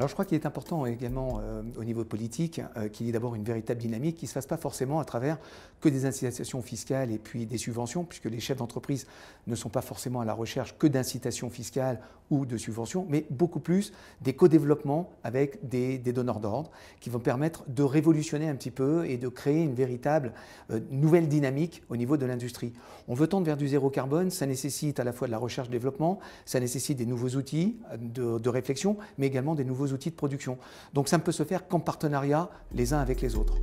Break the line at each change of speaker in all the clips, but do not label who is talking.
Alors je crois qu'il est important également euh, au niveau politique euh, qu'il y ait d'abord une véritable dynamique qui ne se fasse pas forcément à travers que des incitations fiscales et puis des subventions, puisque les chefs d'entreprise ne sont pas forcément à la recherche que d'incitations fiscales ou de subventions, mais beaucoup plus des co-développements avec des, donneurs d'ordre qui vont permettre de révolutionner un petit peu et de créer une véritable euh, nouvelle dynamique au niveau de l'industrie. On veut tendre vers du zéro carbone, ça nécessite à la fois de la recherche-développement, ça nécessite des nouveaux outils de, de réflexion, mais également des nouveaux outils de production. Donc ça ne peut se faire qu'en partenariat les uns avec les autres.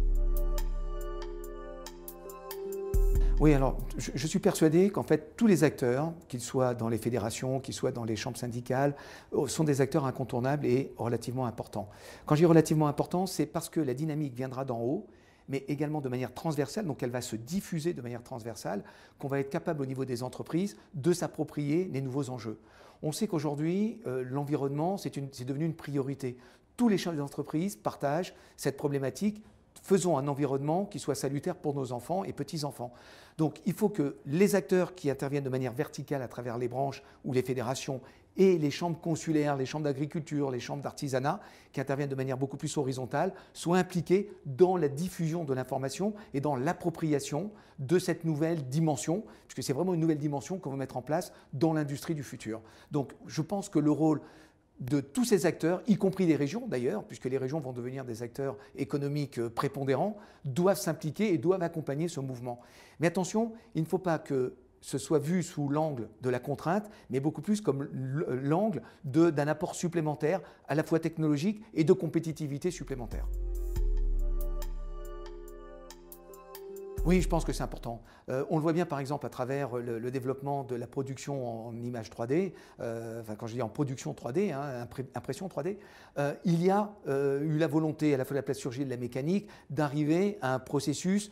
Oui, alors je, suis persuadé qu'en fait tous les acteurs, qu'ils soient dans les fédérations, qu'ils soient dans les chambres syndicales, euh, sont des acteurs incontournables et relativement importants. Quand je dis relativement important, c'est parce que la dynamique viendra d'en haut mais également de manière transversale, donc elle va se diffuser de manière transversale, qu'on va être capable au niveau des entreprises de s'approprier les nouveaux enjeux. On sait qu'aujourd'hui, euh, l'environnement, c'est devenu une priorité. Tous les chefs d'entreprise partagent cette problématique. Faisons un environnement qui soit salutaire pour nos enfants et petits-enfants. Donc il faut que les acteurs qui interviennent de manière verticale à travers les branches ou les fédérations et les chambres consulaires, les chambres d'agriculture, les chambres d'artisanat, qui interviennent de manière beaucoup plus horizontale, soient impliquées dans la diffusion de l'information et dans l'appropriation de cette nouvelle dimension, puisque c'est vraiment une nouvelle dimension qu'on veut mettre en place dans l'industrie du futur. Donc je pense que le rôle de tous ces acteurs, y compris les régions d'ailleurs, puisque les régions vont devenir des acteurs économiques euh, prépondérants, doivent s'impliquer et doivent accompagner ce mouvement. Mais attention, il ne faut pas que se soit vu sous l'angle de la contrainte, mais beaucoup plus comme l'angle d'un apport supplémentaire, à la fois technologique et de compétitivité supplémentaire. Oui, je pense que c'est important. Euh, on le voit bien par exemple à travers le, développement de la production en, image 3D, euh, enfin quand je dis en production 3D, hein, impression 3D, euh, il y a eu la volonté à la fois de la plasturgie et de la mécanique d'arriver à un processus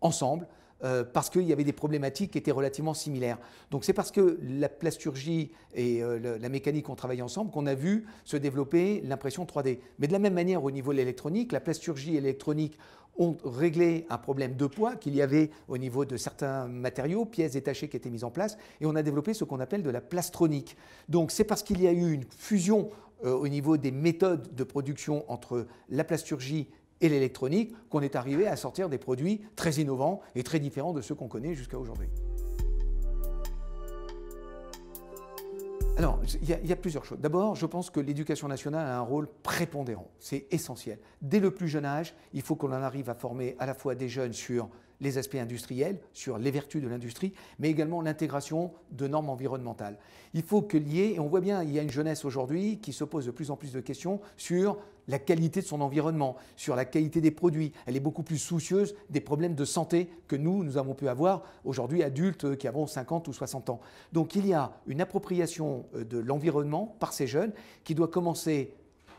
ensemble euh, parce qu'il y avait des problématiques qui étaient relativement similaires. Donc c'est parce que la plasturgie et euh, la mécanique ont travaillé ensemble qu'on a vu se développer l'impression 3D. Mais de la même manière au niveau de l'électronique, la plasturgie et l'électronique ont réglé un problème de poids qu'il y avait au niveau de certains matériaux, pièces détachées qui étaient mises en place, et on a développé ce qu'on appelle de la plastronique. Donc c'est parce qu'il y a eu une fusion euh, au niveau des méthodes de production entre la plasturgie et l'électronique qu'on est arrivé à sortir des produits très innovants et très différents de ceux qu'on connaît jusqu'à aujourd'hui. Alors, il y, a plusieurs choses. D'abord, je pense que l'éducation nationale a un rôle prépondérant. C'est essentiel. Dès le plus jeune âge, il faut qu'on en arrive à former à la fois des jeunes sur les aspects industriels, sur les vertus de l'industrie, mais également l'intégration de normes environnementales. Il faut que lier, et on voit bien, il y a une jeunesse aujourd'hui qui se pose de plus en plus de questions sur la qualité de son environnement, sur la qualité des produits. Elle est beaucoup plus soucieuse des problèmes de santé que nous, nous avons pu avoir aujourd'hui, adultes euh, qui avons 50 ou 60 ans. Donc il y a une appropriation euh, de l'environnement par ces jeunes qui doit commencer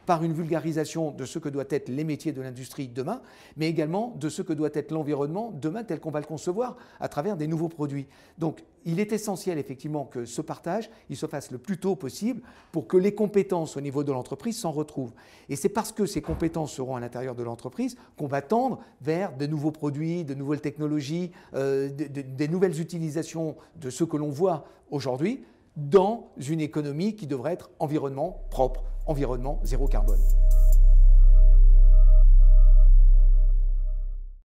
par une vulgarisation de ce que doivent être les métiers de l'industrie demain, mais également de ce que doit être l'environnement demain tel qu'on va le concevoir à travers des nouveaux produits. Donc il est essentiel effectivement que ce partage il se fasse le plus tôt possible pour que les compétences au niveau de l'entreprise s'en retrouvent. Et c'est parce que ces compétences seront à l'intérieur de l'entreprise qu'on va tendre vers de nouveaux produits, de nouvelles technologies, euh, des nouvelles utilisations de ce que l'on voit aujourd'hui dans une économie qui devrait être environnement propre, environnement zéro carbone.